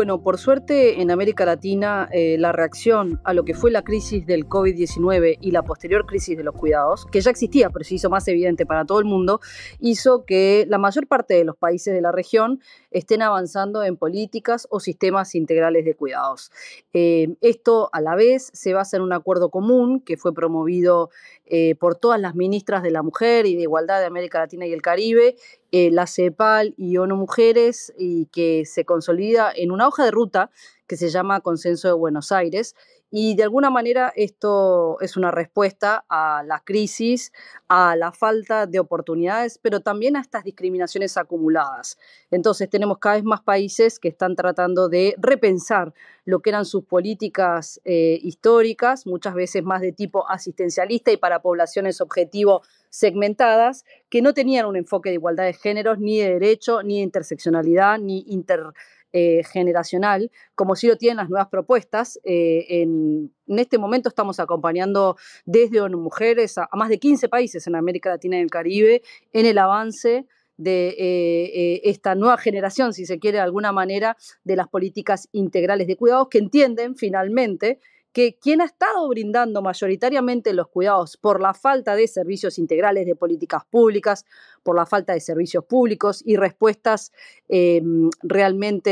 Bueno, por suerte en América Latina eh, la reacción a lo que fue la crisis del COVID-19 y la posterior crisis de los cuidados, que ya existía pero se hizo más evidente para todo el mundo, hizo que la mayor parte de los países de la región estén avanzando en políticas o sistemas integrales de cuidados. Eh, esto a la vez se basa en un acuerdo común que fue promovido eh, por todas las ministras de la mujer y de igualdad de América Latina y el Caribe eh, la CEPAL y ONU Mujeres y que se consolida en una hoja de ruta que se llama Consenso de Buenos Aires. Y de alguna manera esto es una respuesta a la crisis, a la falta de oportunidades, pero también a estas discriminaciones acumuladas. Entonces tenemos cada vez más países que están tratando de repensar lo que eran sus políticas eh, históricas, muchas veces más de tipo asistencialista y para poblaciones objetivo segmentadas que no tenían un enfoque de igualdad de géneros, ni de derecho, ni de interseccionalidad, ni intergeneracional, eh, como sí lo tienen las nuevas propuestas. Eh, en, este momento estamos acompañando desde ONU Mujeres a, más de 15 países en América Latina y el Caribe en el avance de eh, esta nueva generación, si se quiere de alguna manera, de las políticas integrales de cuidados que entienden finalmente que quien ha estado brindando mayoritariamente los cuidados por la falta de servicios integrales de políticas públicas, por la falta de servicios públicos y respuestas em, realmente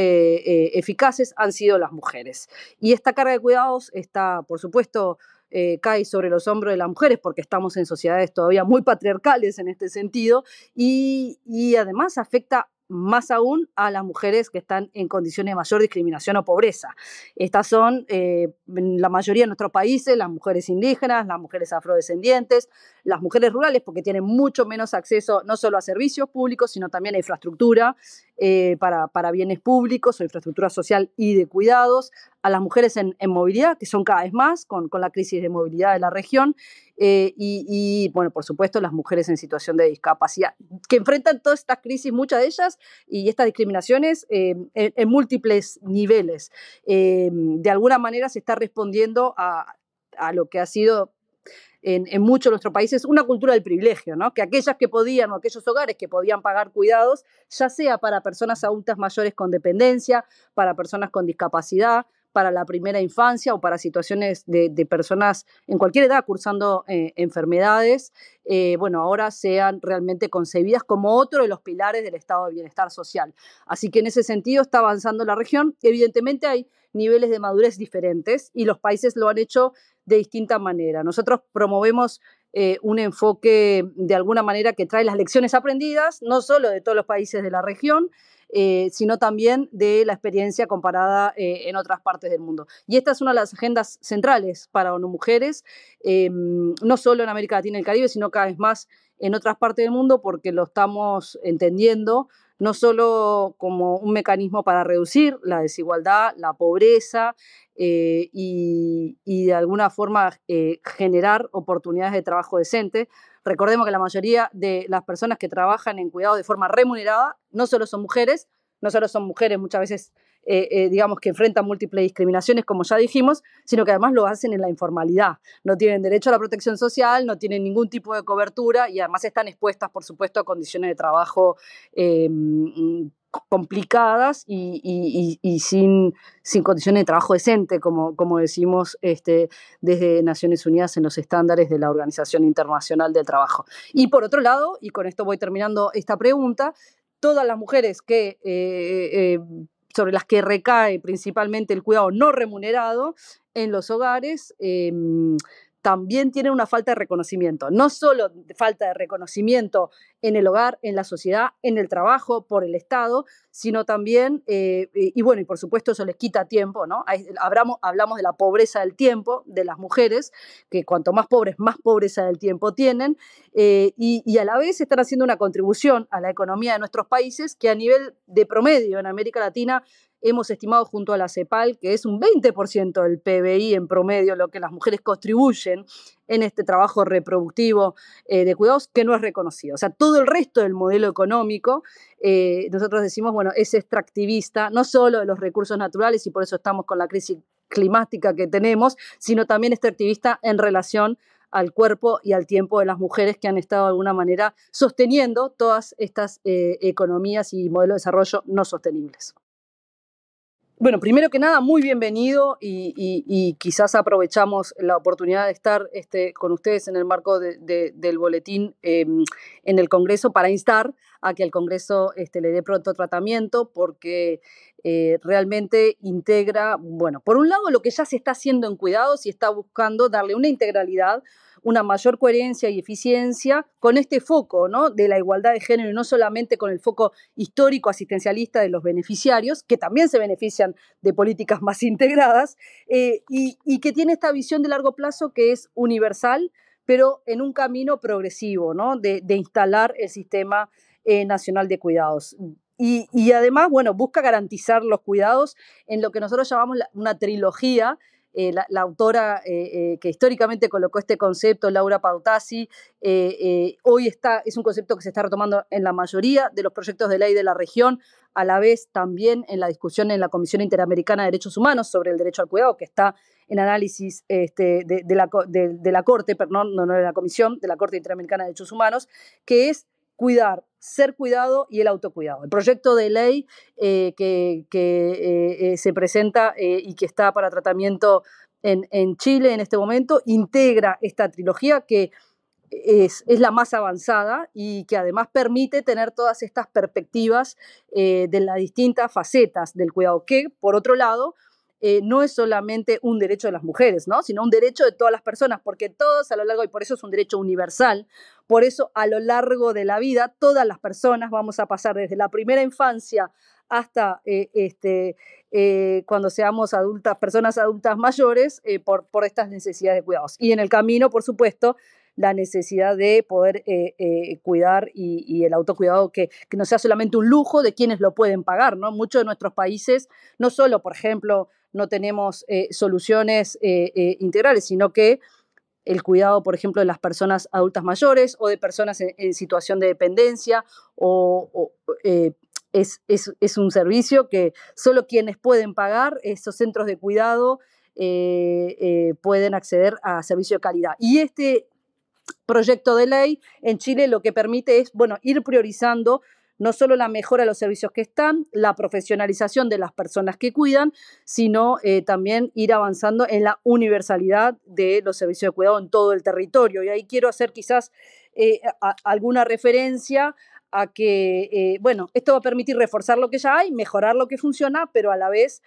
eh, eficaces han sido las mujeres. Y esta carga de cuidados está, por supuesto, eh, cae sobre los hombros de las mujeres, porque estamos en sociedades todavía muy patriarcales en este sentido, y, y además afecta más aún a las mujeres que están en condiciones de mayor discriminación o pobreza. Estas son, eh, la mayoría de nuestros países, las mujeres indígenas, las mujeres afrodescendientes, las mujeres rurales, porque tienen mucho menos acceso no solo a servicios públicos, sino también a infraestructura eh, para, bienes públicos o infraestructura social y de cuidados, a las mujeres en, movilidad, que son cada vez más con, la crisis de movilidad de la región, eh, y, bueno, por supuesto, las mujeres en situación de discapacidad, que enfrentan todas estas crisis, muchas de ellas, y estas discriminaciones eh, en, múltiples niveles. de alguna manera se está respondiendo a, a lo que ha sido en, muchos de nuestros países una cultura del privilegio, ¿no? que aquellas que podían o aquellos hogares que podían pagar cuidados, ya sea para personas adultas mayores con dependencia, para personas con discapacidad, para la primera infancia o para situaciones de, personas en cualquier edad cursando eh, enfermedades, eh, bueno, ahora sean realmente concebidas como otro de los pilares del estado de bienestar social. Así que en ese sentido está avanzando la región. Evidentemente hay niveles de madurez diferentes y los países lo han hecho de distinta manera. Nosotros promovemos eh, un enfoque de alguna manera que trae las lecciones aprendidas, no solo de todos los países de la región, eh, sino también de la experiencia comparada eh, en otras partes del mundo. Y esta es una de las agendas centrales para ONU Mujeres, em, no solo en América Latina y el Caribe, sino cada vez más en otras partes del mundo, porque lo estamos entendiendo no solo como un mecanismo para reducir la desigualdad, la pobreza, eh, y, de alguna forma eh, generar oportunidades de trabajo decente. Recordemos que la mayoría de las personas que trabajan en cuidado de forma remunerada no solo son mujeres, no solo son mujeres muchas veces eh, eh, digamos, que enfrentan múltiples discriminaciones, como ya dijimos, sino que además lo hacen en la informalidad. No tienen derecho a la protección social, no tienen ningún tipo de cobertura y además están expuestas, por supuesto, a condiciones de trabajo em, complicadas y, sin, sin, condiciones de trabajo decente, como, como decimos este, desde Naciones Unidas en los estándares de la Organización Internacional del Trabajo. Y por otro lado, y con esto voy terminando esta pregunta, todas las mujeres que eh, sobre las que recae principalmente el cuidado no remunerado en los hogares. Em, también tienen una falta de reconocimiento. No solo falta de reconocimiento en el hogar, en la sociedad, en el trabajo, por el Estado, sino también, eh, y bueno, y por supuesto eso les quita tiempo, ¿no? Hablamos, hablamos de la pobreza del tiempo de las mujeres, que cuanto más pobres, más pobreza del tiempo tienen, eh, y a la vez están haciendo una contribución a la economía de nuestros países que a nivel de promedio en América Latina hemos estimado junto a la CEPAL que es un 20% del PBI en promedio lo que las mujeres contribuyen en este trabajo reproductivo eh, de cuidados que no es reconocido. O sea, todo el resto del modelo económico, eh, nosotros decimos, bueno, es extractivista, no solo de los recursos naturales y por eso estamos con la crisis climática que tenemos, sino también extractivista en relación al cuerpo y al tiempo de las mujeres que han estado de alguna manera sosteniendo todas estas eh, economías y modelos de desarrollo no sostenibles. Bueno, primero que nada, muy bienvenido y, quizás aprovechamos la oportunidad de estar este, con ustedes en el marco del boletín em, en el Congreso para instar a que el Congreso este, le dé pronto tratamiento porque eh, realmente integra, bueno, por un lado lo que ya se está haciendo en cuidados y está buscando darle una integralidad una mayor coherencia y eficiencia con este foco ¿no? de la igualdad de género y no solamente con el foco histórico asistencialista de los beneficiarios, que también se benefician de políticas más integradas, eh, y, que tiene esta visión de largo plazo que es universal, pero en un camino progresivo, ¿no? De, instalar el sistema eh, nacional de cuidados. Y, además, bueno, busca garantizar los cuidados en lo que nosotros llamamos una trilogía eh, la, autora eh, eh, que históricamente colocó este concepto, Laura Pautasi, hoy está, es un concepto que se está retomando en la mayoría de los proyectos de ley de la región, a la vez también en la discusión en la Comisión Interamericana de Derechos Humanos sobre el derecho al cuidado, que está en análisis este, de, la, de, la, Corte, perdón, no, no de la Comisión, de la Corte Interamericana de Derechos Humanos, que es cuidar, ser cuidado y el autocuidado. El proyecto de ley eh, que, eh, eh, se presenta y que está para tratamiento en, Chile en este momento integra esta trilogía que es, la más avanzada y que además permite tener todas estas perspectivas de las distintas facetas del cuidado, que por otro lado eh, no es solamente un derecho de las mujeres, ¿no? sino un derecho de todas las personas, porque todos a lo largo, y por eso es un derecho universal, por eso a lo largo de la vida todas las personas vamos a pasar desde la primera infancia hasta eh, este, eh, cuando seamos adultas, personas adultas mayores, por, estas necesidades de cuidados. Y en el camino, por supuesto, la necesidad de poder cuidar y, el autocuidado que, que, no sea solamente un lujo de quienes lo pueden pagar, ¿no? Muchos de nuestros países, no solo, por ejemplo, no tenemos eh, soluciones eh, eh, integrales, sino que el cuidado, por ejemplo, de las personas adultas mayores o de personas en, situación de dependencia o, es, es, un servicio que solo quienes pueden pagar esos centros de cuidado pueden acceder a servicio de calidad. Y este proyecto de ley en Chile lo que permite es, bueno, ir priorizando no solo la mejora de los servicios que están, la profesionalización de las personas que cuidan, sino eh, también ir avanzando en la universalidad de los servicios de cuidado en todo el territorio. Y ahí quiero hacer quizás eh, alguna referencia a que, eh, bueno, esto va a permitir reforzar lo que ya hay, mejorar lo que funciona, pero a la vez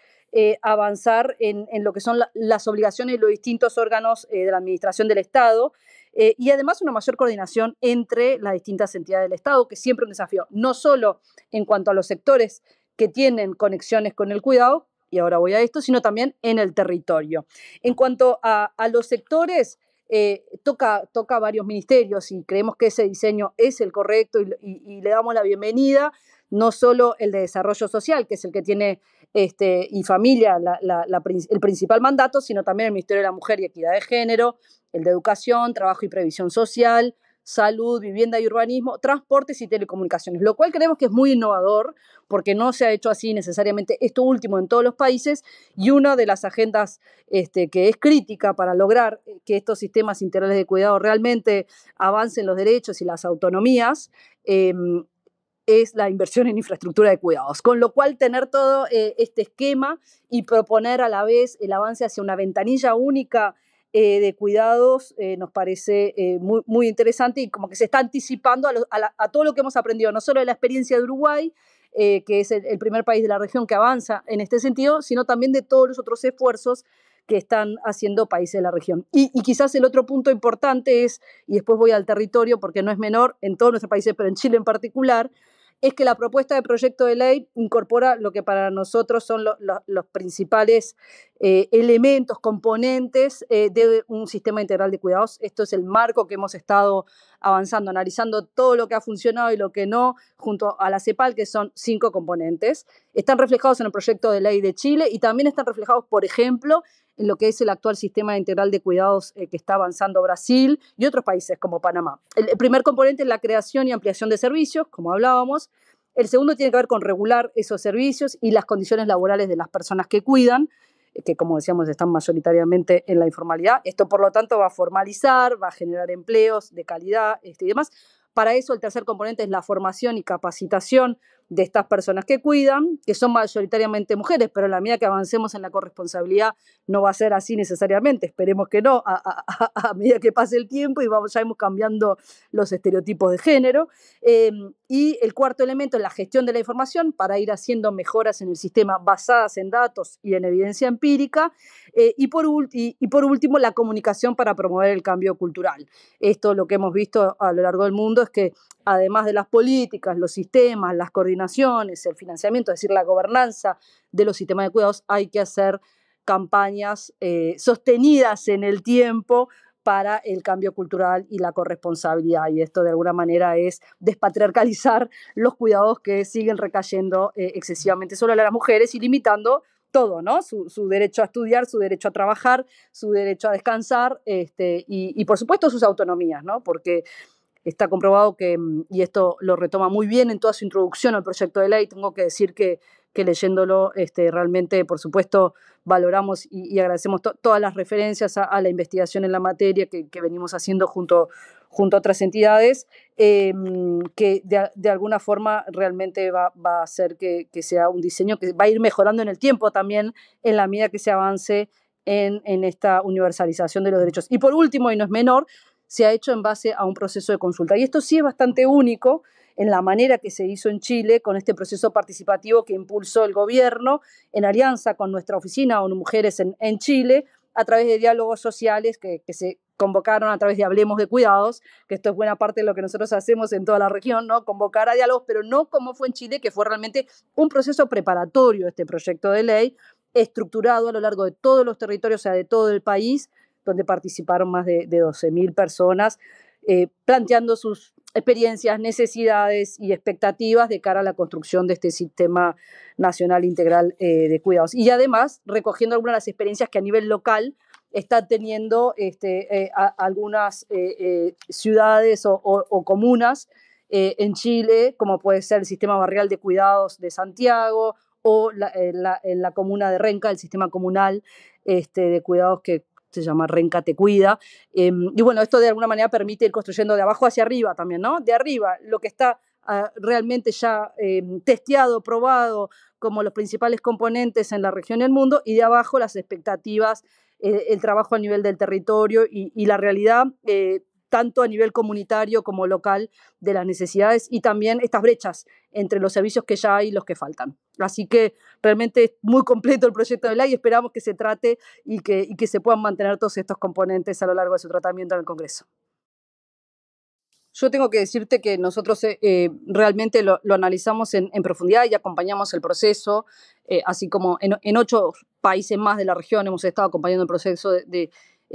avanzar en, lo que son las obligaciones de los distintos órganos de la Administración del Estado eh, y además una mayor coordinación entre las distintas entidades del Estado, que siempre un desafío, no solo en cuanto a los sectores que tienen conexiones con el cuidado, y ahora voy a esto, sino también en el territorio. En cuanto a, los sectores, eh, toca, toca varios ministerios y creemos que ese diseño es el correcto y, le damos la bienvenida, no solo el de desarrollo social, que es el que tiene este, y familia el principal mandato, sino también el Ministerio de la Mujer y Equidad de Género, el de educación, trabajo y previsión social, salud, vivienda y urbanismo, transportes y telecomunicaciones, lo cual creemos que es muy innovador porque no se ha hecho así necesariamente esto último en todos los países y una de las agendas este, que es crítica para lograr eh, que estos sistemas integrales de cuidado realmente avancen los derechos y las autonomías. Em, es la inversión en infraestructura de cuidados. Con lo cual, tener todo eh, este esquema y proponer a la vez el avance hacia una ventanilla única eh, de cuidados eh, nos parece eh, muy, muy, interesante y como que se está anticipando a, todo lo que hemos aprendido, no solo de la experiencia de Uruguay, que es el, primer país de la región que avanza en este sentido, sino también de todos los otros esfuerzos que están haciendo países de la región. Y, y quizás el otro punto importante es, y después voy al territorio porque no es menor en todos nuestros países, pero en Chile en particular, es que la propuesta de proyecto de ley incorpora lo que para nosotros son los principales eh, elementos, componentes eh, de un sistema integral de cuidados. Esto es el marco que hemos estado avanzando, analizando todo lo que ha funcionado y lo que no, junto a la CEPAL, que son cinco componentes. Están reflejados en el proyecto de ley de Chile y también están reflejados, por ejemplo, en lo que es el actual sistema integral de cuidados eh, que está avanzando Brasil y otros países como Panamá. El, primer componente es la creación y ampliación de servicios, como hablábamos. El segundo tiene que ver con regular esos servicios y las condiciones laborales de las personas que cuidan eh, que como decíamos están mayoritariamente en la informalidad. Esto, por lo tanto, va a formalizar, va a generar empleos de calidad este, y demás. Para eso, el tercer componente es la formación y capacitación de estas personas que cuidan, que son mayoritariamente mujeres, pero la medida que avancemos en la corresponsabilidad no va a ser así necesariamente, esperemos que no, a, medida que pase el tiempo y vamos, ya vamos cambiando los estereotipos de género. Em, y el cuarto elemento es la gestión de la información para ir haciendo mejoras en el sistema basadas en datos y en evidencia empírica. Eh, y, por último, la comunicación para promover el cambio cultural. Esto lo que hemos visto a lo largo del mundo es que además de las políticas, los sistemas, las coordinaciones, el financiamiento, es decir, la gobernanza de los sistemas de cuidados, hay que hacer campañas eh, sostenidas en el tiempo para el cambio cultural y la corresponsabilidad. Y esto de alguna manera es despatriarcalizar los cuidados que siguen recayendo eh, excesivamente solo a las mujeres y limitando todo, ¿no? Su, derecho a estudiar, su derecho a trabajar, su derecho a descansar este, y, y, por supuesto sus autonomías, ¿no? Porque está comprobado que, mm, y esto lo retoma muy bien en toda su introducción al proyecto de ley, tengo que decir que, leyéndolo este, realmente, por supuesto, valoramos y, agradecemos todas las referencias a, la investigación en la materia que, venimos haciendo junto, junto a otras entidades, eh, mm, que de, alguna forma realmente va, a hacer que, sea un diseño que va a ir mejorando en el tiempo también en la medida que se avance en, en esta universalización de los derechos. Y por último, y no es menor, se ha hecho en base a un proceso de consulta. Y esto sí es bastante único en la manera que se hizo en Chile con este proceso participativo que impulsó el gobierno en alianza con nuestra oficina ONU Mujeres en, Chile a través de diálogos sociales que, se convocaron a través de Hablemos de Cuidados, que esto es buena parte de lo que nosotros hacemos en toda la región, ¿no? Convocar a diálogos, pero no como fue en Chile, que fue realmente un proceso preparatorio este proyecto de ley, estructurado a lo largo de todos los territorios, o sea, de todo el país, donde participaron más de, 12.000 personas, eh, planteando sus experiencias, necesidades y expectativas de cara a la construcción de este sistema nacional integral eh, de cuidados. Y además, recogiendo algunas de las experiencias que a nivel local están teniendo este, eh, algunas ciudades o, comunas en Chile, como puede ser el sistema barrial de cuidados de Santiago o en, la, comuna de Renca, el sistema comunal este, de cuidados que se llama Renca Cuida. Em, y bueno, esto de alguna manera permite ir construyendo de abajo hacia arriba también, ¿no? De arriba, lo que está ah, realmente ya em, testeado, probado como los principales componentes en la región del el mundo, y de abajo las expectativas, eh, el trabajo a nivel del territorio y, y la realidad eh, tanto a nivel comunitario como local de las necesidades y también estas brechas entre los servicios que ya hay y los que faltan. Así que realmente es muy completo el proyecto de ley y esperamos que se trate y que, se puedan mantener todos estos componentes a lo largo de su tratamiento en el Congreso. Yo tengo que decirte que nosotros eh, eh, realmente lo, analizamos en, profundidad y acompañamos el proceso, eh, así como en, ocho países más de la región hemos estado acompañando el proceso de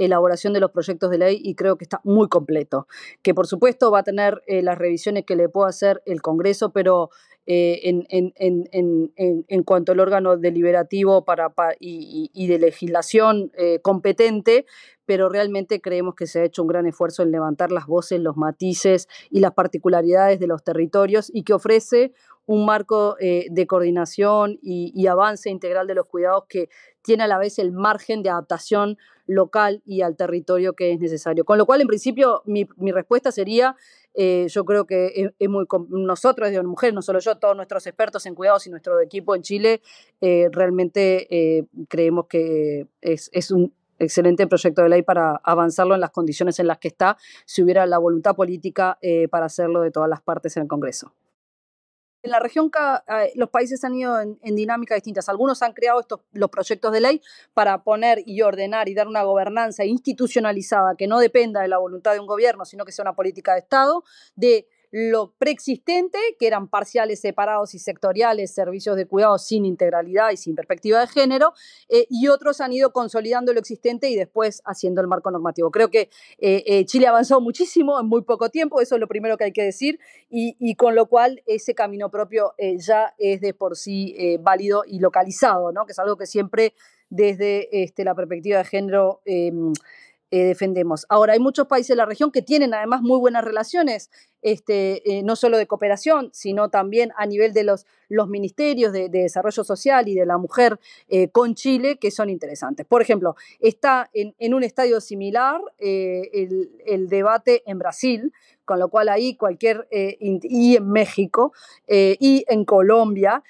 elaboración de los proyectos de ley y creo que está muy completo. Que por supuesto va a tener eh, las revisiones que le pueda hacer el Congreso, pero eh, en, cuanto al órgano deliberativo para, y, de legislación eh, competente, pero realmente creemos que se ha hecho un gran esfuerzo en levantar las voces, los matices y las particularidades de los territorios y que ofrece un marco de coordinación y avance integral de los cuidados que tiene a la vez el margen de adaptación local y al territorio que es necesario. Con lo cual, en principio, mi, respuesta sería, eh, yo creo que e, es, muy, nosotros, desde mujer, no solo yo, todos nuestros expertos en cuidados y nuestro equipo en Chile, eh, realmente eh, creemos que es un excelente proyecto de ley para avanzarlo en las condiciones en las que está, si hubiera la voluntad política para hacerlo de todas las partes en el Congreso. En la región eh, los países han ido en, dinámicas distintas. Algunos han creado estos, los proyectos de ley para poner y ordenar y dar una gobernanza institucionalizada que no dependa de la voluntad de un gobierno, sino que sea una política de Estado, de lo preexistente, que eran parciales separados y sectoriales, servicios de cuidado sin integralidad y sin perspectiva de género, eh, y otros han ido consolidando lo existente y después haciendo el marco normativo. Creo que eh, eh, Chile ha avanzado muchísimo en muy poco tiempo, eso es lo primero que hay que decir, y, con lo cual ese camino propio ya es de por sí válido y localizado, que es algo que siempre desde este, la perspectiva de género... Em, defendemos. Ahora, hay muchos países de la región que tienen además muy buenas relaciones este, eh, no solo de cooperación, sino también a nivel de los, ministerios de, desarrollo social y de la mujer eh, con Chile, que son interesantes. Por ejemplo, está en, un estadio similar eh, el, el, debate en Brasil, con lo cual ahí cualquier, y en México, y en Colombia,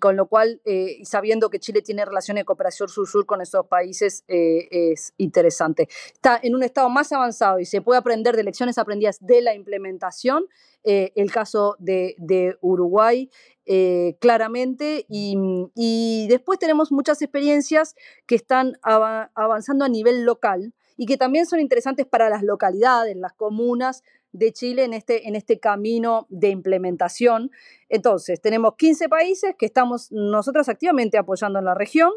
con lo cual, sabiendo que Chile tiene relaciones de cooperación sur-sur con esos países, es interesante. Está en un estado más avanzado y se puede aprender de lecciones aprendidas de la implementación, eh, el caso de, Uruguay eh, claramente, mm, y, después tenemos muchas experiencias que están avanzando a nivel local y que también son interesantes para las localidades, las comunas, de Chile en este, en este camino de implementación. Entonces, tenemos 15 países que estamos nosotros activamente apoyando en la región,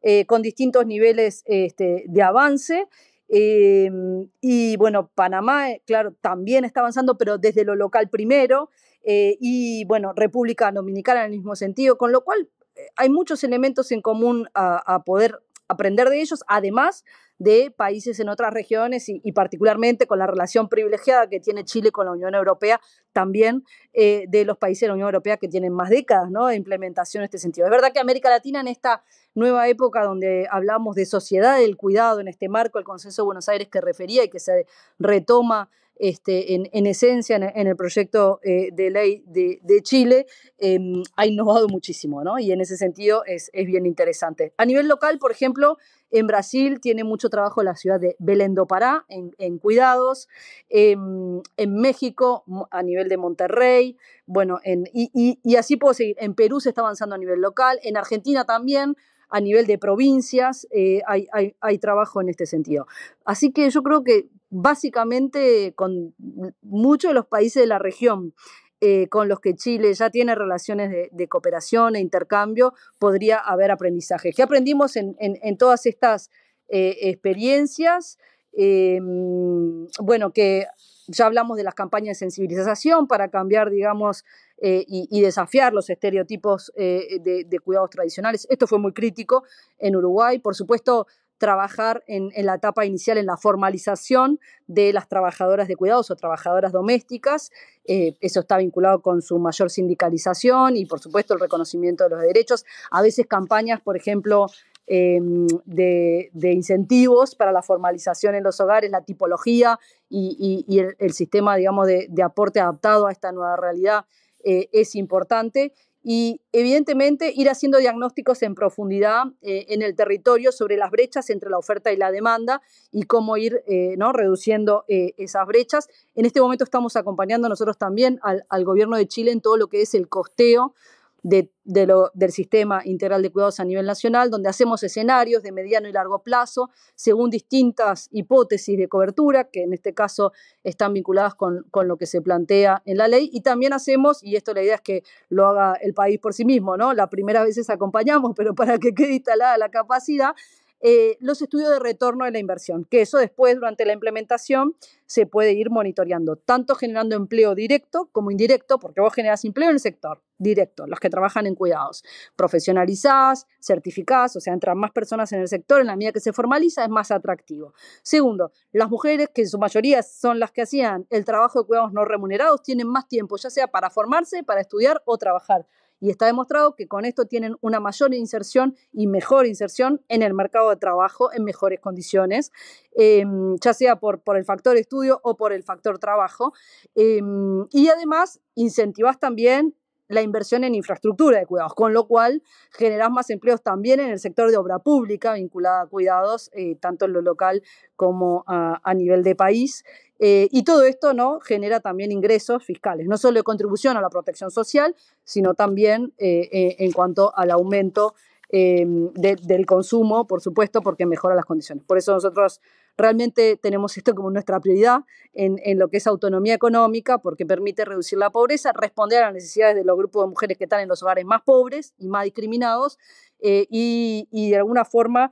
eh, con distintos niveles este, de avance, Em, y bueno, Panamá, eh, claro, también está avanzando, pero desde lo local primero. Eh, y bueno, República Dominicana en el mismo sentido, con lo cual eh, hay muchos elementos en común a poder aprender de ellos, además de países en otras regiones y, particularmente con la relación privilegiada que tiene Chile con la Unión Europea, también eh, de los países de la Unión Europea que tienen más décadas ¿no? de implementación en este sentido. Es verdad que América Latina en esta nueva época donde hablamos de sociedad del cuidado, en este marco, el Consenso de Buenos Aires que refería y que se retoma este, en, esencia en, el proyecto eh, de ley de, Chile, em, ha innovado muchísimo, ¿no? Y en ese sentido es, bien interesante. A nivel local, por ejemplo, en Brasil tiene mucho trabajo la ciudad de Belén Pará en, cuidados, em, en México a nivel de Monterrey, bueno, y, así puedo seguir. En Perú se está avanzando a nivel local, en Argentina también a nivel de provincias, eh, hay, trabajo en este sentido. Así que yo creo que básicamente con muchos de los países de la región. Eh, con los que Chile ya tiene relaciones de, cooperación e intercambio, podría haber aprendizaje. ¿Qué aprendimos en, todas estas eh, experiencias? Eh, mm, bueno, que ya hablamos de las campañas de sensibilización para cambiar, digamos, y, desafiar los estereotipos de cuidados tradicionales. Esto fue muy crítico en Uruguay. Por supuesto, trabajar en, la etapa inicial en la formalización de las trabajadoras de cuidados o trabajadoras domésticas. Eh, eso está vinculado con su mayor sindicalización y, por supuesto, el reconocimiento de los derechos. A veces campañas, por ejemplo, eh, de, incentivos para la formalización en los hogares, la tipología y, el, sistema, digamos, de, aporte adaptado a esta nueva realidad eh, es importante y evidentemente ir haciendo diagnósticos en profundidad eh, en el territorio sobre las brechas entre la oferta y la demanda y cómo ir eh, ¿no? reduciendo eh, esas brechas. En este momento estamos acompañando nosotros también al, gobierno de Chile en todo lo que es el costeo de, lo, del sistema integral de cuidados a nivel nacional, donde hacemos escenarios de mediano y largo plazo según distintas hipótesis de cobertura, que en este caso están vinculadas con, con, lo que se plantea en la ley. Y también hacemos, y esto la idea es que lo haga el país por sí mismo, ¿no? La primera vez acompañamos, pero para que quede instalada la capacidad, eh, los estudios de retorno de la inversión, que eso después, durante la implementación, se puede ir monitoreando, tanto generando empleo directo como indirecto, porque vos generas empleo en el sector directo, los que trabajan en cuidados, profesionalizás, certificás, o sea, entran más personas en el sector, en la medida que se formaliza es más atractivo. Segundo, las mujeres, que en su mayoría son las que hacían el trabajo de cuidados no remunerados, tienen más tiempo, ya sea para formarse, para estudiar o trabajar y está demostrado que con esto tienen una mayor inserción y mejor inserción en el mercado de trabajo en mejores condiciones, em, ya sea por, por, el factor estudio o por el factor trabajo. Em, y además incentivas también la inversión en infraestructura de cuidados, con lo cual generas más empleos también en el sector de obra pública vinculada a cuidados, eh, tanto en lo local como a, nivel de país. Eh, y todo esto ¿no? genera también ingresos fiscales, no solo de contribución a la protección social, sino también eh, en cuanto al aumento del consumo, por supuesto, porque mejora las condiciones. Por eso nosotros Realmente tenemos esto como nuestra prioridad en, lo que es autonomía económica, porque permite reducir la pobreza, responder a las necesidades de los grupos de mujeres que están en los hogares más pobres y más discriminados, eh, y, de alguna forma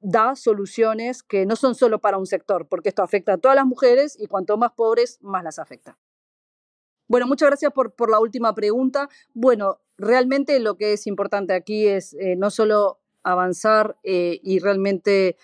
da soluciones que no son solo para un sector, porque esto afecta a todas las mujeres y cuanto más pobres, más las afecta. Bueno, muchas gracias por, la última pregunta. Bueno, realmente lo que es importante aquí es eh, no solo avanzar eh, y realmente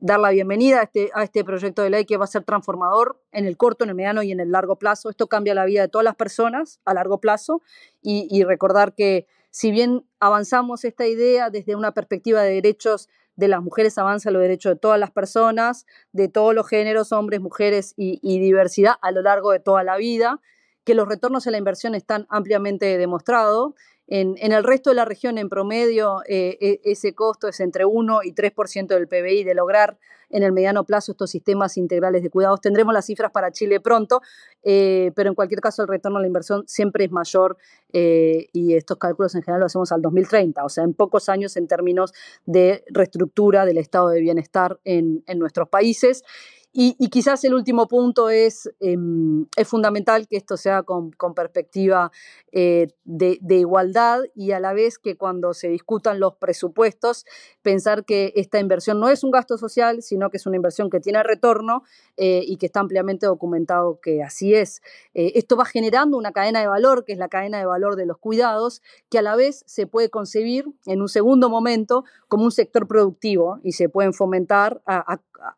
dar la bienvenida este, a este, proyecto de ley que va a ser transformador en el corto, en el mediano y en el largo plazo. Esto cambia la vida de todas las personas a largo plazo y, recordar que si bien avanzamos esta idea desde una perspectiva de derechos de las mujeres, avanza los derechos de todas las personas, de todos los géneros, hombres, mujeres y diversidad a lo largo de toda la vida que los retornos a la inversión están ampliamente demostrados. En, el resto de la región, en promedio, eh, e, ese costo es entre 1 y 3% del PBI de lograr en el mediano plazo estos sistemas integrales de cuidados. Tendremos las cifras para Chile pronto, eh, pero en cualquier caso el retorno a la inversión siempre es mayor eh, y estos cálculos en general lo hacemos al 2030, o sea, en pocos años en términos de reestructura del estado de bienestar en nuestros países. Y, quizás el último punto es, em, es fundamental que esto sea con, con perspectiva eh, de, igualdad y a la vez que cuando se discutan los presupuestos, pensar que esta inversión no es un gasto social, sino que es una inversión que tiene retorno eh, y que está ampliamente documentado que así es. Eh, esto va generando una cadena de valor, que es la cadena de valor de los cuidados, que a la vez se puede concebir en un segundo momento como un sector productivo y se pueden fomentar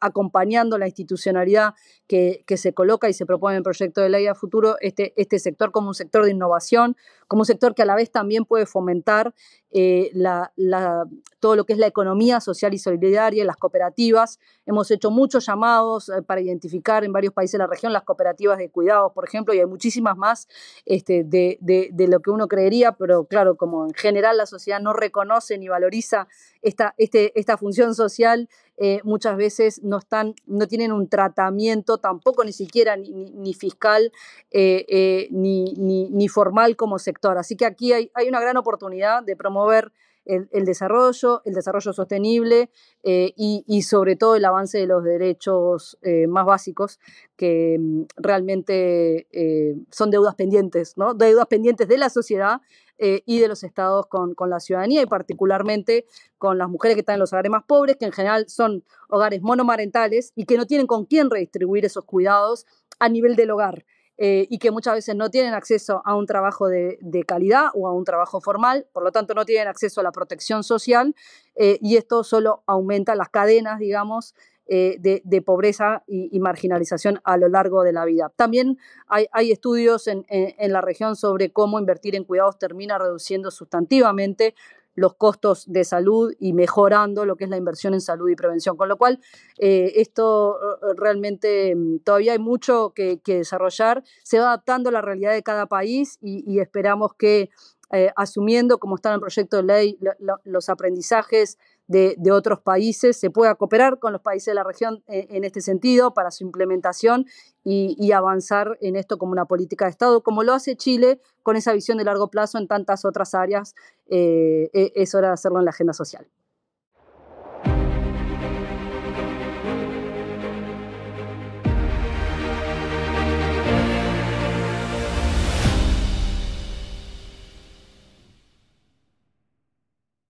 acompañando la institucionalidad que, se coloca y se propone en el proyecto de ley a futuro, este, este sector como un sector de innovación, como sector que a la vez también puede fomentar eh, todo lo que es la economía social y solidaria, las cooperativas. Hemos hecho muchos llamados eh, para identificar en varios países de la región las cooperativas de cuidados, por ejemplo, y hay muchísimas más este, de, lo que uno creería, pero claro, como en general la sociedad no reconoce ni valoriza esta, este, esta función social, eh, muchas veces no, están, no tienen un tratamiento tampoco ni siquiera ni, fiscal ni, ni, ni formal como sector Así que aquí hay, una gran oportunidad de promover el, desarrollo, el desarrollo sostenible eh, y, sobre todo el avance de los derechos eh, más básicos que mm, realmente eh, son deudas pendientes, deudas pendientes de la sociedad y de los estados con, con, la ciudadanía y particularmente con las mujeres que están en los hogares más pobres, que en general son hogares monomarentales y que no tienen con quién redistribuir esos cuidados a nivel del hogar. Eh, y que muchas veces no tienen acceso a un trabajo de, calidad o a un trabajo formal, por lo tanto no tienen acceso a la protección social eh, y esto solo aumenta las cadenas, digamos, eh, de, pobreza y, marginalización a lo largo de la vida. También hay, estudios en, en, la región sobre cómo invertir en cuidados termina reduciendo sustantivamente los costos de salud y mejorando lo que es la inversión en salud y prevención. Con lo cual, eh, esto eh, eh, realmente mm, todavía hay mucho que, desarrollar. Se va adaptando a la realidad de cada país y, esperamos que asumiendo como está en el proyecto de ley los aprendizajes de, otros países, se pueda cooperar con los países de la región eh, en, este sentido para su implementación y, avanzar en esto como una política de Estado, como lo hace Chile con esa visión de largo plazo en tantas otras áreas. Eh, e, es hora de hacerlo en la agenda social.